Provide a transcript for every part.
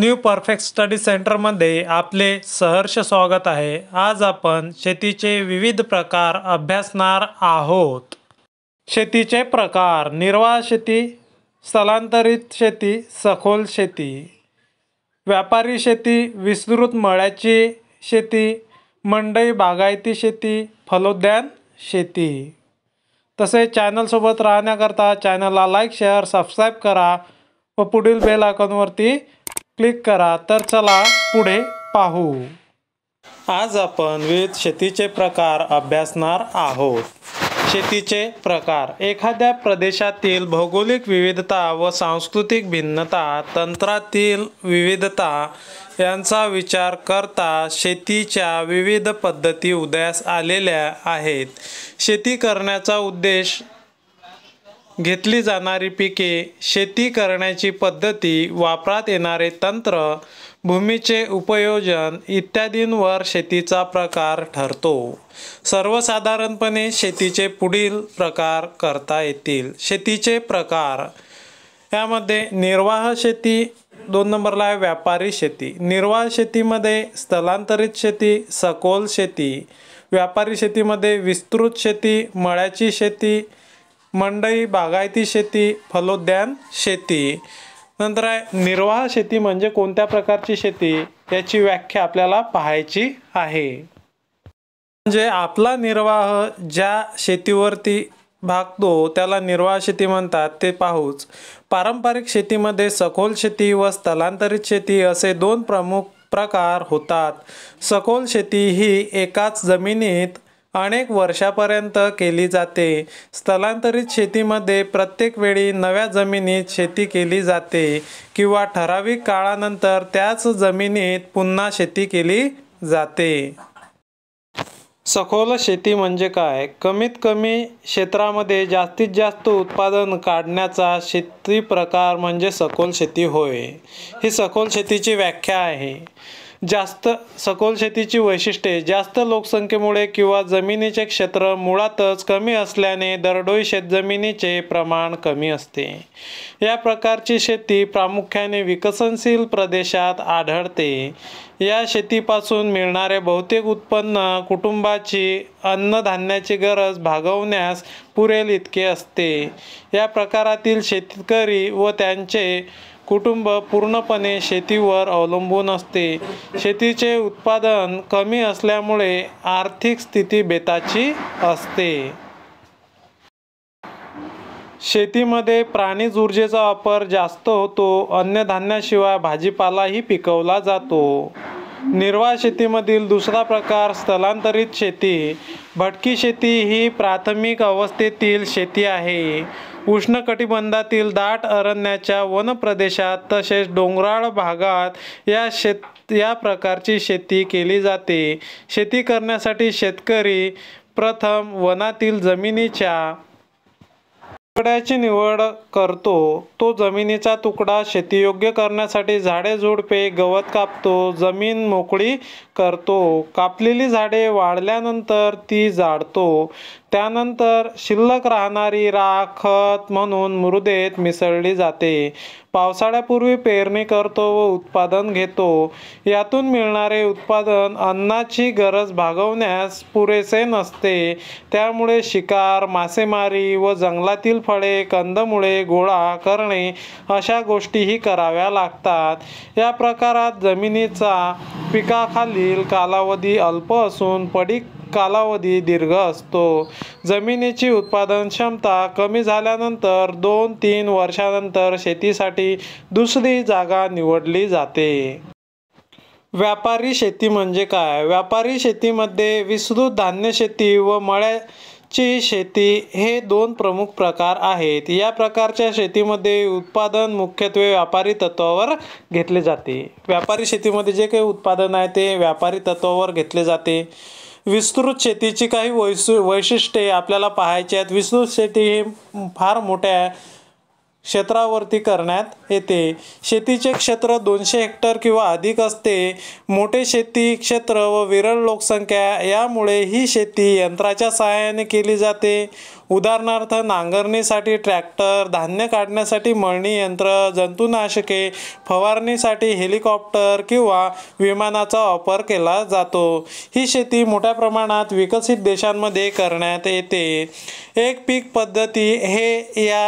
new perfect study सेंटरमध्ये आपले सहर्ष स्वागत आहे आज आपण शेतीचे विविध प्रकार अभ्यासणार आहोत शेतीचे प्रकार निर्वाह शेती स्थलांतरित शेती सखोल शेती व्यापारी शेती विस्तृत मळ्याची शेती मंडई बागायती शेती फलोद्यान शेती तसे चॅनलसोबत राहण्याकरता चॅनलला लाईक शेअर सबस्क्राईब करा व पुढील बेल आयकॉनवरती क्लिक करा तर चला पुढे पाहू आज आपण विविध शेतीचे प्रकार अभ्यासणार आहोत शेतीचे प्रकार एखाद्या प्रदेशातील भौगोलिक विविधता व सांस्कृतिक भिन्नता तंत्रातील विविधता यांचा विचार करता शेतीच्या विविध पद्धती उदयास आलेल्या आहेत शेती करण्याचा उद्देश घेतली जाणारी पिके शेती करण्याची पद्धती वापरात येणारे तंत्र भूमीचे उपयोजन इत्यादींवर शेतीचा प्रकार ठरतो सर्वसाधारणपणे शेतीचे पुढील प्रकार करता येतील शेतीचे प्रकार यामध्ये निर्वाह शेती दोन नंबरला आहे व्यापारी शेती निर्वाह शेतीमध्ये स्थलांतरित शेती सखोल शेती व्यापारी शेतीमध्ये विस्तृत शेती मळ्याची शेती मंडई बागायती शेती फलोद्यान शेती नंतर आहे निर्वाह शेती म्हणजे कोणत्या प्रकारची शेती याची व्याख्या आपल्याला पाहायची आहे म्हणजे आपला निर्वाह ज्या शेतीवरती भागतो त्याला निर्वाह शेती म्हणतात ते पाहूच पारंपरिक शेतीमध्ये सखोल शेती व स्थलांतरित शेती असे दोन प्रमुख प्रकार होतात सखोल शेती ही एकाच जमिनीत अनेक वर्षापर्यंत केली जाते स्थलांतरित शेतीमध्ये प्रत्येक वेळी नव्या जमिनीत शेती केली जाते किंवा ठराविक काळानंतर त्याच जमिनीत पुन्हा शेती केली जाते सखोल शेती म्हणजे काय कमीत कमी क्षेत्रामध्ये जास्तीत जास्त उत्पादन काढण्याचा शेती प्रकार म्हणजे सखोल शेती होय ही सखोल शेतीची व्याख्या आहे जास्त सखोल शेतीची वैशिष्ट्ये जास्त लोकसंख्येमुळे किंवा जमिनीचे क्षेत्र मुळातच कमी असल्याने दरडोई शेतजमिनीचे प्रमाण कमी असते या प्रकारची शेती प्रामुख्याने विकसनशील प्रदेशात आढळते या शेतीपासून मिळणारे बहुतेक उत्पन्न कुटुंबाची अन्नधान्याची गरज भागवण्यास पुरेल इतके असते या प्रकारातील शेतकरी व त्यांचे कुटुंब पूर्णपणे शेतीवर अवलंबून असते शेतीचे उत्पादन कमी असल्यामुळे आर्थिक स्थिती बेताची असते शेतीमध्ये प्राणीज ऊर्जेचा वापर जास्त होतो अन्नधान्याशिवाय भाजीपालाही पिकवला जातो निर्वाह शेतीमधील दुसरा प्रकार स्थलांतरित शेती भटकी शेती ही प्राथमिक अवस्थेतील शेती आहे उष्णकटिबंधातील दाट अरण्याच्या वनप्रदेशात तसेच डोंगराळ भागात या शेत या प्रकारची शेती केली जाते शेती करण्यासाठी शेतकरी प्रथम वनातील जमिनीच्या तुकड्याची निवड करतो तो जमिनीचा तुकडा शेतीयोग्य करण्यासाठी झाडे झुडपे गवत कापतो जमीन मोकळी करतो कापलेली झाडे वाढल्यानंतर ती जाडतो त्यानंतर शिल्लक राहणारी राखत म्हणून मृदेत मिसळली जाते पावसाळ्यापूर्वी पेरणी करतो व उत्पादन घेतो यातून मिळणारे उत्पादन अन्नाची गरज भागवण्यास पुरेसे नसते त्यामुळे शिकार मासेमारी व जंगलातील फळे कंदमुळे गोळा करणे अशा गोष्टीही कराव्या लागतात या प्रकारात जमिनीचा पिकाखालील कालावधी अल्प असून पडीक कालावधी दीर्घ असतो जमिनीची उत्पादन क्षमता कमी झाल्यानंतर दोन तीन वर्षानंतर शेतीसाठी दुसरी जागा निवडली जाते व्यापारी शेती म्हणजे काय व्यापारी शेतीमध्ये विस्तृत धान्य शेती व मळ्या ची शेती हे दोन प्रमुख प्रकार आहेत या प्रकारच्या शेतीमध्ये उत्पादन मुख्यत्वे व्यापारी तत्वावर घेतले जाते व्यापारी शेतीमध्ये जे काही उत्पादन आहे ते व्यापारी तत्वावर घेतले जाते विस्तृत शेतीची काही वैसु वैशिष्ट्ये आपल्याला पाहायची आहेत विस्तृत शेती ही फार मोठ्या क्षेत्रावरती करण्यात येते शेतीचे क्षेत्र दोनशे हेक्टर किंवा अधिक असते मोठे शेती क्षेत्र व विरळ लोकसंख्या यामुळे ही शेती यंत्राच्या सहाय्याने केली जाते उदाहरणार्थ नांगरणीसाठी ट्रॅक्टर धान्य काढण्यासाठी मळणी यंत्र जंतुनाशके फवारणीसाठी हेलिकॉप्टर किंवा विमानाचा वापर केला जातो ही शेती मोठ्या प्रमाणात विकसित देशांमध्ये करण्यात येते एक पीक पद्धती हे या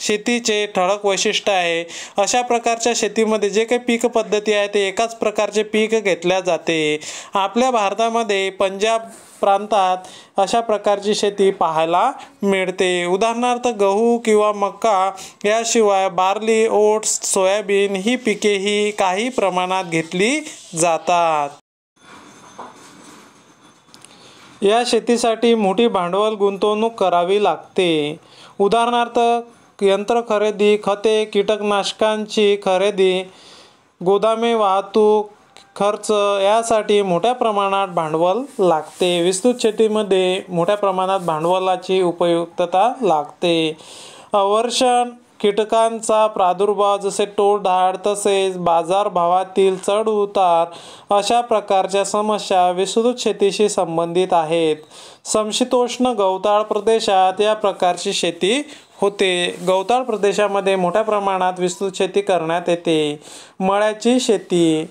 शेतीचे ठळक वैशिष्ट्य आहे अशा प्रकारच्या शेतीमध्ये जे काही पीक पद्धती आहे ते एकाच प्रकारचे पीक घेतल्या जाते आपल्या भारतामध्ये पंजाब प्रांतात अशा प्रकारची शेती पाहायला मिळते उदाहरणार्थ गहू किंवा मक्का याशिवाय बार्ली ओट्स सोयाबीन ही पिकेही काही प्रमाणात घेतली जातात या शेतीसाठी मोठी भांडवल गुंतवणूक करावी लागते उदाहरणार्थ यंत्र खरेदी खते कीटकनाशकांची खरेदी गोदामे वाहतूक खर्च यासाठी मोठ्या प्रमाणात भांडवल लागते विस्तृत शेतीमध्ये मोठ्या प्रमाणात भांडवलाची उपयुक्तता लागते अवर्षण कीटकांचा प्रादुर्भाव जसे टोळधाड तसेच बाजारभावातील चढउतार अशा प्रकारच्या समस्या विस्तृत शेतीशी संबंधित आहेत समशीतोष्ण गवताळ प्रदेशात या प्रकारची शेती होते गवताळ प्रदेशामध्ये मोठ्या प्रमाणात विस्तृत शेती करण्यात येते मळ्याची शेती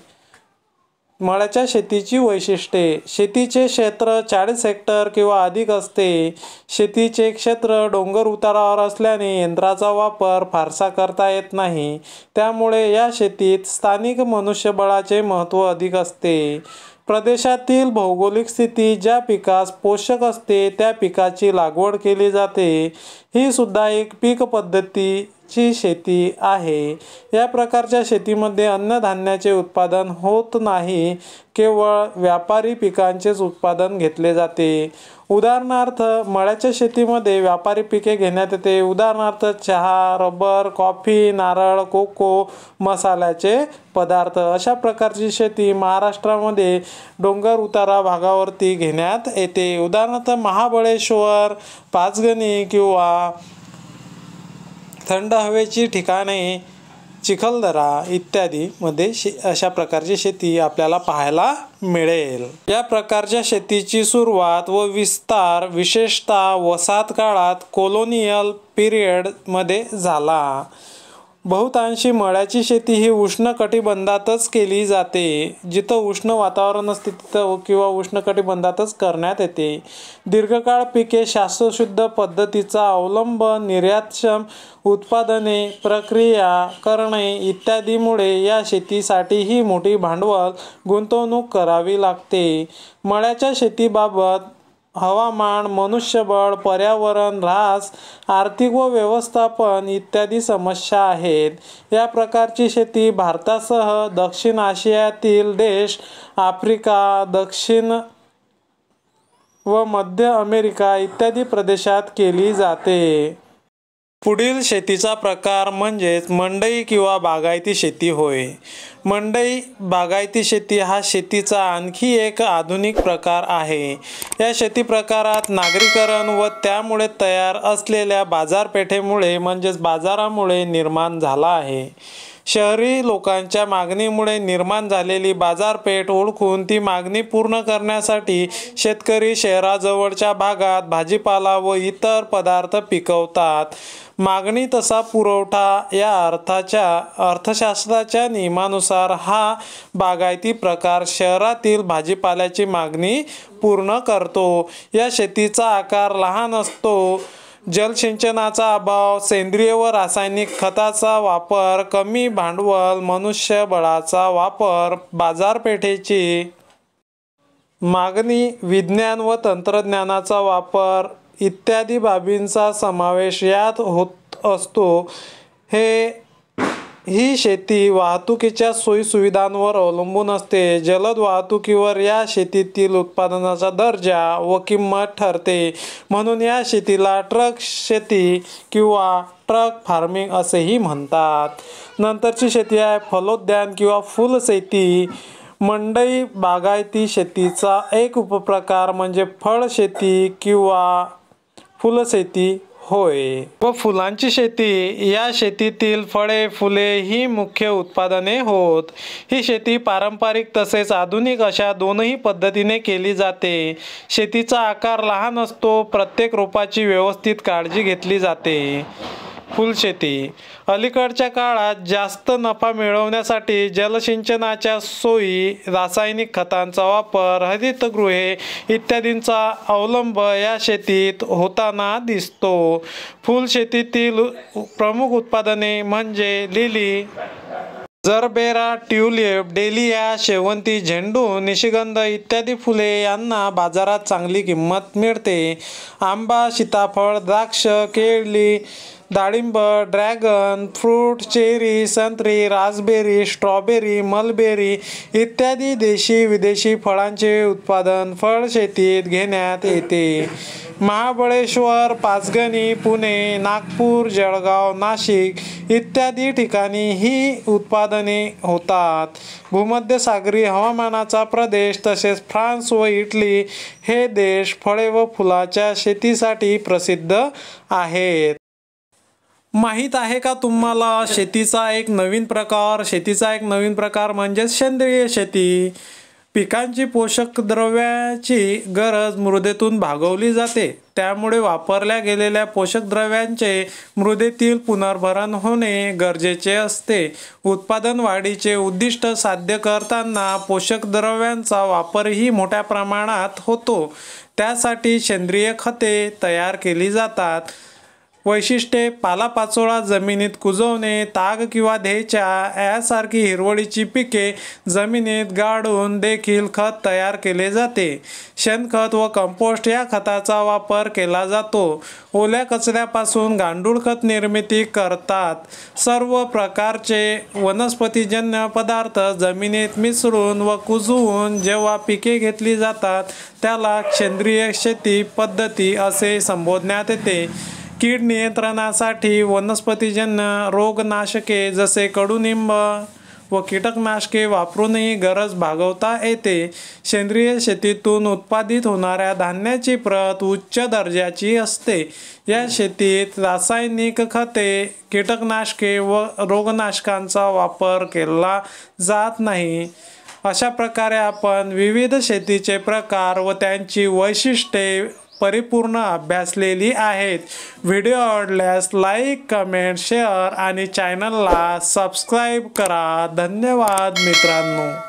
मळ्याच्या शेतीची वैशिष्ट्ये शेतीचे क्षेत्र चाळीस हेक्टर किंवा अधिक असते शेतीचे क्षेत्र डोंगर उतारावर असल्याने यंत्राचा वापर फारसा करता येत नाही त्यामुळे या शेतीत स्थानिक मनुष्यबळाचे महत्त्व अधिक असते प्रदेशातील भौगोलिक स्थिती ज्या पिकास पोषक असते त्या पिकाची लागवड केली जाते ही सुद्धा एक पीक पद्धती ची शेती आहे या प्रकारच्या शेतीमध्ये अन्नधान्याचे उत्पादन होत नाही केवळ व्यापारी पिकांचेच उत्पादन घेतले जाते उदाहरणार्थ मळ्याच्या शेतीमध्ये व्यापारी पिके घेण्यात येते उदाहरणार्थ चहा रबर कॉफी नारळ कोको मसाल्याचे पदार्थ अशा प्रकारची शेती महाराष्ट्रामध्ये डोंगर उतारा भागावरती घेण्यात येते उदाहरणार्थ महाबळेश्वर पाचगणी किंवा थंड हवेची ठिकाणे चिखलदरा इत्यादीमध्ये शे अशा प्रकारची शेती आपल्याला पाहायला मिळेल या प्रकारच्या शेतीची सुरुवात व विस्तार विशेषतः वसाहत काळात कोलोनियल पिरियडमध्ये झाला बहुतांशी मळ्याची शेती ही उष्ण कटिबंधातच केली जाते जिथं उष्ण वातावरण असते तिथं किंवा उष्ण कटिबंधातच करण्यात येते दीर्घकाळ पिके शास्त्रशुद्ध पद्धतीचा अवलंब निर्यातक्षम उत्पादने प्रक्रिया करणे इत्यादीमुळे या शेतीसाठीही मोठी भांडवल गुंतवणूक करावी लागते मळ्याच्या शेतीबाबत हवामान मनुष्यबळ पर्यावरण ऱ्हास आर्थिक व व्यवस्थापन इत्यादी समस्या आहेत या प्रकारची शेती भारतासह दक्षिण आशियातील देश आफ्रिका दक्षिण व मध्य अमेरिका इत्यादी प्रदेशात केली जाते पुढील शेतीचा प्रकार म्हणजेच मंडई किंवा बागायती शेती होय मंडई बागायती शेती हा शेतीचा आणखी एक आधुनिक प्रकार आहे या शेती प्रकारात नागरीकरण व त्यामुळे तयार असलेल्या बाजारपेठेमुळे म्हणजेच बाजारामुळे निर्माण झाला आहे शहरी लोकांच्या मागणीमुळे निर्माण झालेली बाजारपेठ ओळखून ती मागणी पूर्ण करण्यासाठी शेतकरी शहराजवळच्या भागात भाजीपाला व इतर पदार्थ पिकवतात मागणी तसा पुरवठा या अर्थाच्या अर्थशास्त्राच्या नियमानुसार हा बागायती प्रकार शहरातील भाजीपाल्याची मागणी पूर्ण करतो या शेतीचा आकार लहान असतो जलसिंचनाचा अभाव सेंद्रिय व रासायनिक खताचा वापर कमी भांडवल मनुष्यबळाचा वापर बाजारपेठेची मागणी विज्ञान व तंत्रज्ञानाचा वापर इत्यादी बाबींचा समावेश यात होत असतो हे ही शेती वाहतुकीच्या सोयीसुविधांवर अवलंबून असते जलद वाहतुकीवर या शेतीतील उत्पादनाचा दर्जा व किंमत ठरते म्हणून या शेतीला ट्रक शेती किंवा ट्रक फार्मिंग असेही म्हणतात नंतरची शेती आहे फलोद्यान किंवा फुलशेती मंडई बागायती शेतीचा एक उपप्रकार म्हणजे फळशेती किंवा फुलशेती होय व फुलांची शेती या शेतीतील फळे फुले ही मुख्य उत्पादने होत ही शेती पारंपरिक तसेच आधुनिक अशा दोनही पद्धतीने केली जाते शेतीचा आकार लहान असतो प्रत्येक रोपाची व्यवस्थित काळजी घेतली जाते फुलशेती अलीकडच्या काळात जास्त नफा मिळवण्यासाठी जलसिंचनाच्या सोयी रासायनिक खतांचा वापर हरितगृहे इत्यादींचा अवलंब या शेतीत होताना दिसतो फुलशेतीतील प्रमुख उत्पादने म्हणजे लिली जरबेरा ट्युलिप डेलिया शेवंती झेंडू निशिगंध इत्यादी फुले यांना बाजारात चांगली किंमत मिळते आंबा सीताफळ द्राक्ष केळी डाळिंब ड्रॅगन फ्रूट चेरी संत्री रासबेरी स्ट्रॉबेरी मलबेरी इत्यादी देशी विदेशी फळांचे उत्पादन फळशेतीत घेण्यात येते महाबळेश्वर पाचगणी पुणे नागपूर जळगाव नाशिक इत्यादी ठिकाणी ही उत्पादने होतात भूमध्यसागरी हवामानाचा प्रदेश तसेच फ्रान्स व इटली हे देश फळे व फुलाच्या शेतीसाठी प्रसिद्ध आहेत माहीत आहे का तुम्हाला शेतीचा एक नवीन प्रकार शेतीचा एक नवीन प्रकार म्हणजेच सेंद्रिय शेती पिकांची पोषक द्रव्याची गरज मृदेतून भागवली जाते त्यामुळे वापरल्या गेलेल्या पोषक द्रव्यांचे मृदेतील पुनर्भरण होणे गरजेचे असते उत्पादन वाढीचे उद्दिष्ट साध्य करताना पोषक द्रव्यांचा वापरही मोठ्या प्रमाणात होतो त्यासाठी सेंद्रिय खते तयार केली जातात वैशिष्ट्ये पालापाचोळा जमिनीत कुजवणे ताग किंवा धेच्या यासारखी हिरवळीची पिके जमिनीत गाडून देखील खत तयार केले जाते शेणखत व कंपोस्ट या खताचा वापर केला जातो ओल्या कचऱ्यापासून गांडूळ खत निर्मिती करतात सर्व प्रकारचे वनस्पतीजन्य पदार्थ जमिनीत मिसळून व कुजवून जेव्हा पिके घेतली जातात त्याला सेंद्रिय शेती पद्धती असे संबोधण्यात येते कीड नियंत्रणासाठी वनस्पतीजन्य रोगनाशके जसे कडुनिंब व कीटकनाशके वापरूनही गरज भागवता येते सेंद्रिय शेतीतून उत्पादित होणाऱ्या धान्याची प्रत उच्च दर्जाची असते या शेतीत रासायनिक खते कीटकनाशके व रोगनाशकांचा वापर केला जात नाही अशा प्रकारे आपण विविध शेतीचे प्रकार व त्यांची वैशिष्ट्ये परिपूर्ण अभ्यासलेली आहेत व्हिडिओ आवडल्यास लाईक कमेंट शेअर आणि चॅनलला सबस्क्राईब करा धन्यवाद मित्रांनो